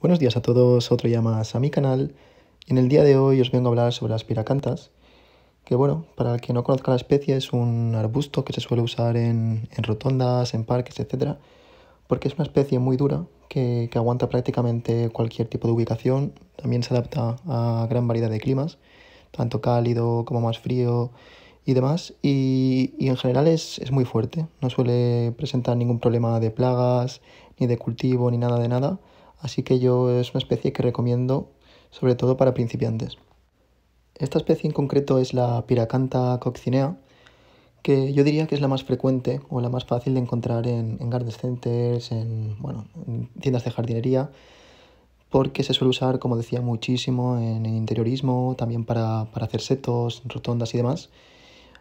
Buenos días a todos, otro día más a mi canal. En el día de hoy os vengo a hablar sobre las piracantas, que bueno, para el que no conozca la especie es un arbusto que se suele usar en, rotondas, en parques, etc. Porque es una especie muy dura que, aguanta prácticamente cualquier tipo de ubicación, también se adapta a gran variedad de climas, tanto cálido como más frío y demás, y, en general es muy fuerte, no suele presentar ningún problema de plagas, ni de cultivo, ni nada de nada así que yo es una especie que recomiendo sobre todo para principiantes. Esta especie en concreto es la Piracanta coccinea, que yo diría que es la más frecuente o la más fácil de encontrar en, en garden centers, en, tiendas de jardinería, porque se suele usar, como decía, muchísimo en interiorismo, también para, hacer setos, rotondas y demás.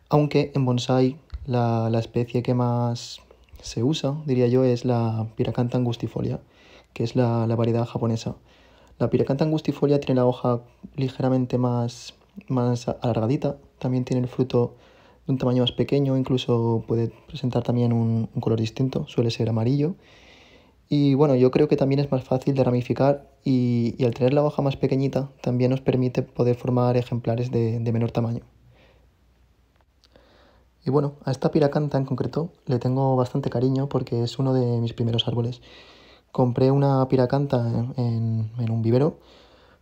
Aunque en bonsai la, la especie que más se usa, diría yo, es la Piracanta angustifolia, que es la, variedad japonesa. La Piracanta angustifolia tiene la hoja ligeramente más, más alargadita, también tiene el fruto de un tamaño más pequeño, incluso puede presentar también un, color distinto, suele ser amarillo. Y bueno, yo creo que también es más fácil de ramificar y, al tener la hoja más pequeñita también nos permite poder formar ejemplares de, de, menor tamaño. Y bueno, a esta piracanta en concreto le tengo bastante cariño porque es uno de mis primeros árboles. Compré una piracanta en, en, un vivero,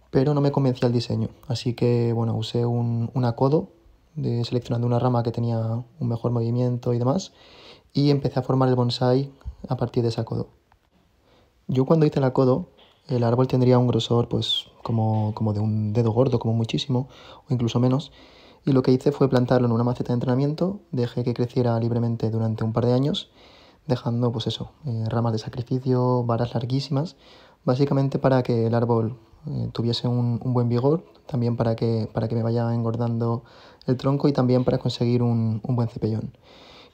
pero no me convencía el diseño. Así que, bueno, usé un, un acodo, de, seleccionando una rama que tenía un mejor movimiento y demás, y empecé a formar el bonsai a partir de ese acodo. Yo cuando hice el acodo, el árbol tendría un grosor pues como, como de un dedo gordo, como muchísimo, o incluso menos, y lo que hice fue plantarlo en una maceta de entrenamiento, dejé que creciera libremente durante un par de años, dejando pues eso, eh, ramas de sacrificio, varas larguísimas, básicamente para que el árbol eh, tuviese un, buen vigor, también para que, para que me vaya engordando el tronco y también para conseguir un, buen cepellón.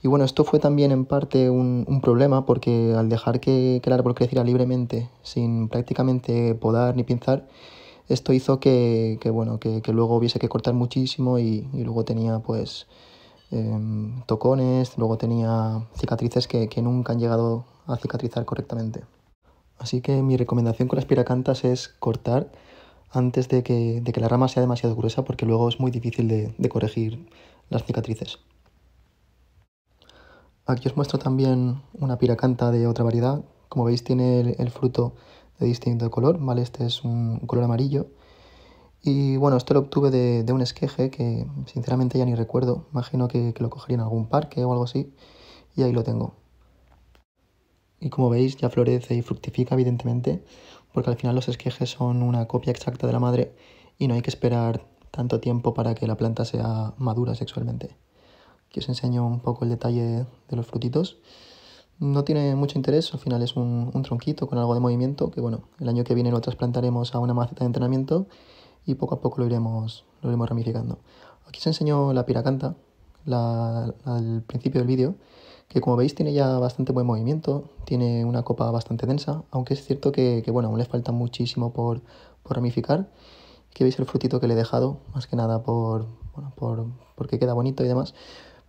Y bueno, esto fue también en parte un, problema porque al dejar que, el árbol creciera libremente, sin prácticamente podar ni pinzar, esto hizo que, que bueno, que, luego hubiese que cortar muchísimo y, y luego tenía pues tocones, luego tenía cicatrices que, nunca han llegado a cicatrizar correctamente. Así que mi recomendación con las piracantas es cortar antes de que, la rama sea demasiado gruesa porque luego es muy difícil de, corregir las cicatrices. Aquí os muestro también una piracanta de otra variedad. Como veis tiene el, fruto de distinto color, ¿vale? Este es un color amarillo y bueno, esto lo obtuve de, un esqueje que sinceramente ya ni recuerdo. Imagino que, lo cogería en algún parque o algo así. Y ahí lo tengo. Y como veis, ya florece y fructifica, evidentemente, porque al final los esquejes son una copia exacta de la madre y no hay que esperar tanto tiempo para que la planta sea madura sexualmente. Aquí os enseño un poco el detalle de los frutitos. No tiene mucho interés, al final es un, un tronquito con algo de movimiento, que bueno, el año que viene lo trasplantaremos a una maceta de entrenamiento y poco a poco lo iremos, lo iremos ramificando. Aquí os enseñó la piracanta al principio del vídeo, que como veis tiene ya bastante buen movimiento, tiene una copa bastante densa, aunque es cierto que, que bueno, aún le falta muchísimo por, por ramificar, que veis el frutito que le he dejado, más que nada por, porque queda bonito y demás.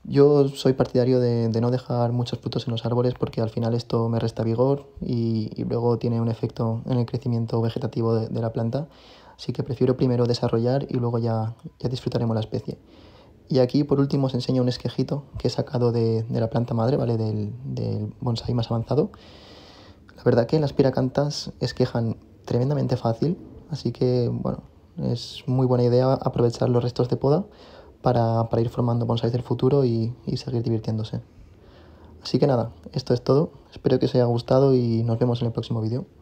Yo soy partidario de, no dejar muchos frutos en los árboles porque al final esto me resta vigor y, luego tiene un efecto en el crecimiento vegetativo de la planta Así que prefiero primero desarrollar y luego ya, ya disfrutaremos la especie. Y aquí por último os enseño un esquejito que he sacado de, la planta madre, ¿vale? Del, del, bonsai más avanzado. La verdad que las piracantas esquejan tremendamente fácil, así que bueno, es muy buena idea aprovechar los restos de poda para, ir formando bonsáis del futuro y, y seguir divirtiéndose. Así que nada, esto es todo, espero que os haya gustado y nos vemos en el próximo vídeo.